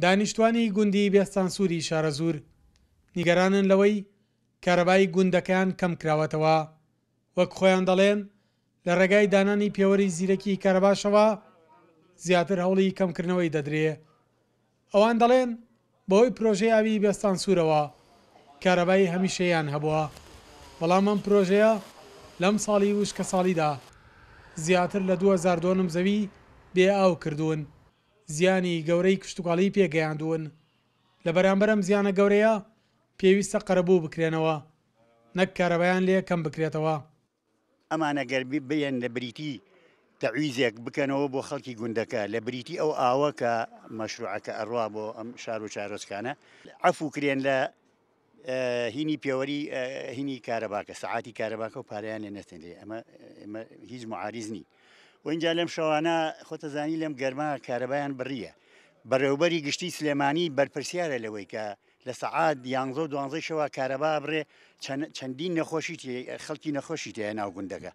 دانیشتوانی گوندی بێستان سووری شارەزور نیگەرانن لەوەی کارەبای گوندەکان کەم کراوەتەوە وەک خۆیان دەڵێن لە ڕێگای دانانی پێوەری زیرەکی کارەباشەوە زیاتر هەوڵی کەمکردنەوەی دەدرێ ئەوان دەڵێن بەهۆی پرۆژەی ئاوی بێستان سوورەوە کارەبای هەمیشەیان هەبووە بەڵام ئەم پرۆژەیە لەم ساڵی وشکە ساڵیدا زیاتر لە 2009 زەوی بێ ئاو کردوون زیانی گەورەی کشتتوکڵی پێگەیاندون لە بەرامبەرم زیانە گەورەیە پێویستە قەرەبوو بکرێنەوە نەک کارەبیان لێ کەم بکرێتەوە ئەمانە گەربی بێن لە بریتی تەویزێک بکەنەوە بۆ خەڵکی گوندەکە لە بریتی ئەو ئاوە کە مەشروعەکە ئەڕوا بۆ ئەم شار و چارۆچکانە ئەفو کرێن لە هینی پێوەری هینی کارەباکە سعاتی کارەباکە و پاریان لێ نەتێن لێ ئەمە هیچ معاریزنی و اینجا لەم شەوانە خۆتەزانی لەم گەرما کارەبایان بڕیە بەڕێوبەری گشتی سلێمانی بەرپرسیارە لەوەی کە لە سەعات یانزۆ دوانزە شەوە کارەبا بڕێ چەندین نەخۆشی خەڵکی نەخۆشی تێ ناو گوندەکە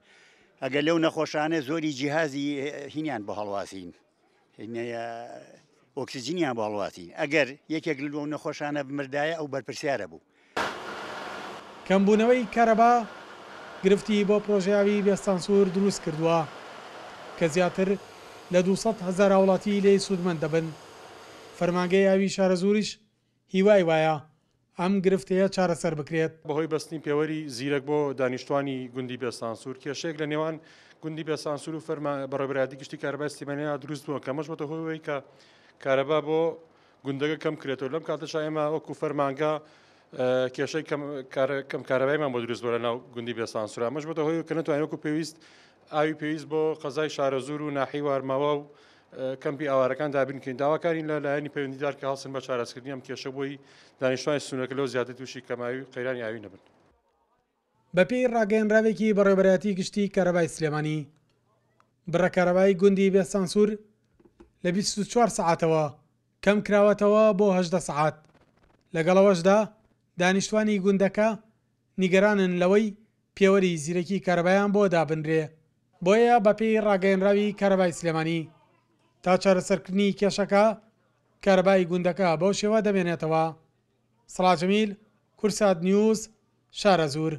ئەگەر لەو نەخۆشانە زۆری جیهازی هینیان بە هەڵواسین ئۆکسسیجینیان باڵواتین ئەگەر یەکێک لەو نەخۆشانە بمردایە ئەو بەرپرسیارە بوو کەمبوونەوەی کەرەبا گرفتی بۆ پرۆژیاوی بێستانسوور دروست کردووە کە زیاتر لە 200 هزار وڵاتی لێ سوودمەند دەبن فەرمانگەی یاوی شارە زوریش هیوای وایە ئەم گرفتەیە چارەسەر بکرێت بەهۆی بەستنی پێوەری زیرەک بۆ دانیشتوانی گوندی بێسانسوور کێشێک لە نێوان گوندی بێسانسوور و بەڕێبرادی گشتی کاربەستیمەنەیە دروست بووە کە مەش بەتە هۆیەوەی کە کارەبا بۆ گوندەکە کەم کرێتەوە لەم کاتەش ئێمە وەکو فەرمانگە کێشەی کەمکارەبایمان بۆ دروست بۆ لە ناو گوندی بێسانسورا مەش بۆتە هۆی کەنە توانێک و پێویست ئاوی پێویست بۆ قەزای شارەزور و ناحی وارماوە و کەمپی ئاوارەکان دابینکەین داواکارین لە لایەنی پەیوەندیدار کە هەڵسن بە چارەسکردنی ئەم کێشە بۆی دانیشتوانی سونەکە لەو زیاتر تووشی کەماوی قەیرانی ئاوی نەبن. بەپی ڕاگەنراوێکی بەڕێبەتی گشتی کارەبای سلێمانی بڕەکارەبای گوندی بێ سانسور لە 24 سعاتەوە کەم کراوەتەوە بۆ هدە سعات لەگەڵەوەشدا دانیشتوانی گوندەکە نیگەرانن لەوەی پێوەری زیرەکی کارەبایان بۆ دابنرێ بۆیە بەپێی ڕاگەینراوی کارەبای سلێمانی تا چارەسەرکردنی کێشەکە کارەبای گوندەکە بەو شێوە دەبێنێتەوە سڵاجمیل کورسات نیوز شارە زوور